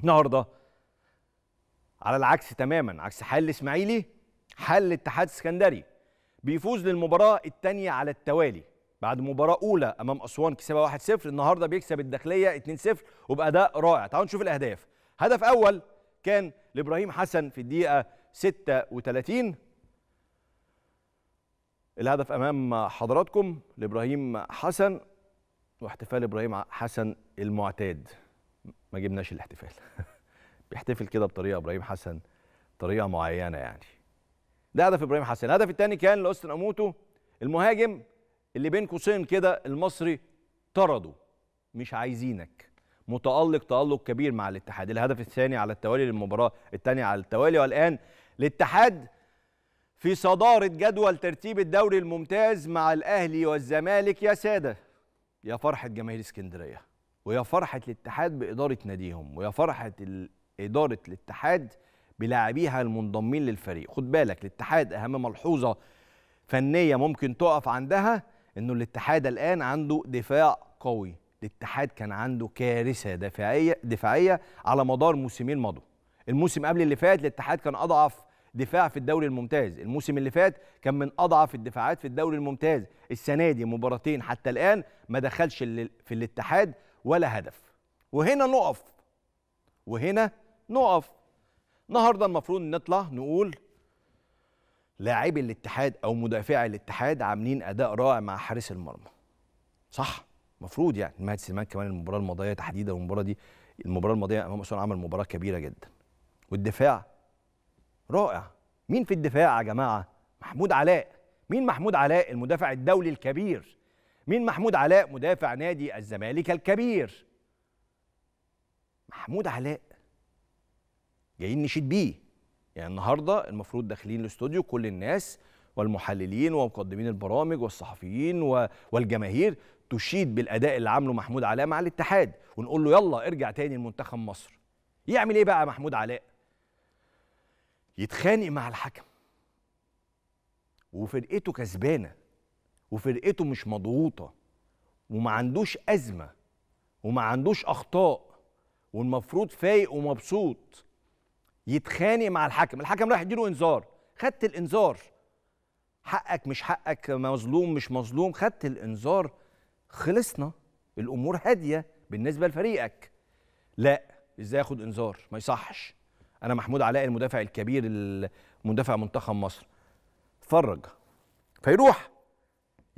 النهارده على العكس تماما عكس حال الاسماعيلي حال الاتحاد السكندري بيفوز للمباراه الثانيه على التوالي بعد مباراه اولى امام اسوان كسبها 1-0 النهارده بيكسب الداخليه 2-0 وباداء رائع تعالوا نشوف الاهداف هدف اول كان لابراهيم حسن في الدقيقه 36 الهدف امام حضراتكم لابراهيم حسن واحتفال ابراهيم حسن المعتاد ما جبناش الاحتفال بيحتفل كده بطريقه ابراهيم حسن طريقه معينه يعني ده هدف ابراهيم حسن الهدف الثاني كان لاوستن اموتو المهاجم اللي بين قوسين كده المصري طرده مش عايزينك متالق تالق كبير مع الاتحاد الهدف الثاني على التوالي للمباراه الثانيه على التوالي والان الاتحاد في صداره جدول ترتيب الدوري الممتاز مع الاهلي والزمالك يا ساده يا فرحه جماهير اسكندريه ويا فرحه الاتحاد باداره ناديهم ويا فرحه اداره الاتحاد بلاعبيها المنضمين للفريق خد بالك الاتحاد اهم ملحوظه فنيه ممكن تقف عندها انه الاتحاد الان عنده دفاع قوي الاتحاد كان عنده كارثه دفاعيه دفاعيه على مدار موسمين مضوا الموسم قبل اللي فات الاتحاد كان اضعف دفاع في الدوري الممتاز الموسم اللي فات كان من اضعف الدفاعات في الدوري الممتاز السنه دي مباراتين حتى الان ما دخلش في الاتحاد ولا هدف وهنا نقف وهنا نقف النهارده المفروض نطلع نقول لاعبي الاتحاد او مدافعي الاتحاد عاملين اداء رائع مع حارس المرمى صح المفروض يعني مهدي سليمان كمان المباراه الماضيه تحديدا المباراه دي المباراه الماضيه امام اسوان عمل مباراه كبيره جدا والدفاع رائع مين في الدفاع يا جماعه محمود علاء مين محمود علاء المدافع الدولي الكبير مين محمود علاء مدافع نادي الزمالك الكبير محمود علاء جايين نشيد بيه يعني النهارده المفروض داخلين الاستوديو كل الناس والمحللين ومقدمين البرامج والصحفيين والجماهير تشيد بالاداء اللي عامله محمود علاء مع الاتحاد ونقول له يلا ارجع تاني لمنتخب مصر يعمل ايه بقى محمود علاء يتخانق مع الحكم وفرقته كسبانه وفرقته مش مضغوطه وما عندوش ازمه وما عندوش اخطاء والمفروض فايق ومبسوط يتخانق مع الحكم الحكم راح يديله انذار خدت الانذار حقك مش حقك مظلوم مش مظلوم خدت الانذار خلصنا الامور هاديه بالنسبه لفريقك لا ازاي اخد انذار ما يصحش انا محمود علاء المدافع الكبير المدافع منتخب مصر اتفرج فيروح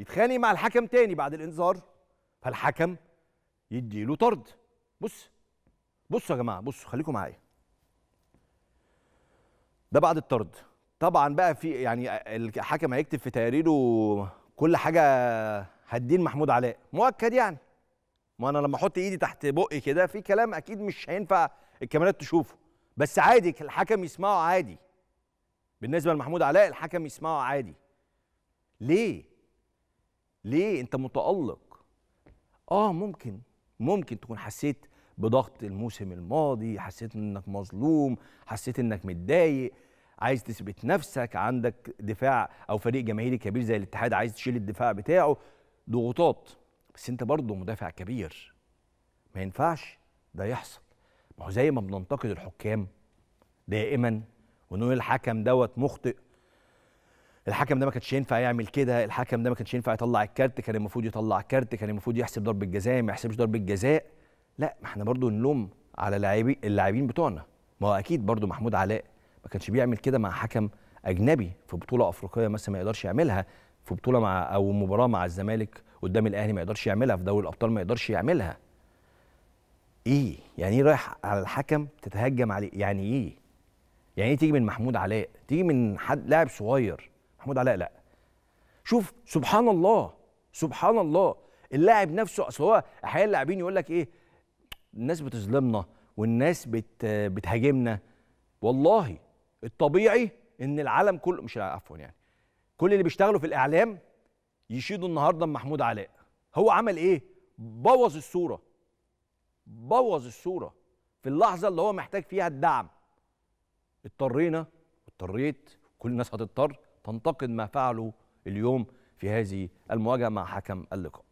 يتخانق مع الحكم تاني بعد الانذار فالحكم يديله طرد بص بصوا يا جماعه بصوا خليكم معايا ده بعد الطرد طبعا بقى في يعني الحكم هيكتب في تقاريره كل حاجه هتدين محمود علاء مؤكد يعني ما انا لما احط ايدي تحت بقي كده في كلام اكيد مش هينفع الكاميرات تشوفه بس عادي الحكم يسمعه عادي بالنسبه لمحمود علاء الحكم يسمعه عادي ليه ليه انت متالق اه ممكن ممكن تكون حسيت بضغط الموسم الماضي حسيت انك مظلوم حسيت انك متضايق عايز تثبت نفسك عندك دفاع او فريق جماهيري كبير زي الاتحاد عايز تشيل الدفاع بتاعه ضغوطات بس انت برضه مدافع كبير ما ينفعش ده يحصل ما هو زي ما بننتقد الحكام دائما ونقول الحكم دوت مخطئ الحكم ده ما كانش ينفع يعمل كده الحكم ده ما كانش ينفع يطلع الكارت كان المفروض يطلع الكارت كان المفروض يحسب ضربه جزاء ما يحسبش ضربه جزاء لا ما احنا برضو نلوم على لاعبي اللاعبين بتوعنا ما هو اكيد برضو محمود علاء ما كانش بيعمل كده مع حكم اجنبي في بطوله افريقيه مثلا ما يقدرش يعملها في بطوله مع او مباراه مع الزمالك قدام الاهلي ما يقدرش يعملها في دوري الابطال ما يقدرش يعملها ايه يعني ايه رايح على الحكم تتهجم عليه يعني ايه يعني ايه تيجي من محمود علاء تيجي من حد لاعب صغير محمود علاء لا شوف سبحان الله سبحان الله اللاعب نفسه اصل هو احيانا اللاعبين يقول لك ايه الناس بتظلمنا والناس بت بتهاجمنا والله الطبيعي ان العالم كله مش عفوا يعني كل اللي بيشتغلوا في الاعلام يشيدوا النهارده محمود علاء هو عمل ايه بوظ الصوره بوظ الصوره في اللحظه اللي هو محتاج فيها الدعم اضطرينا اضطريت كل الناس هتضطر تنتقد ما فعله اليوم في هذه المواجهة مع حكم اللقاء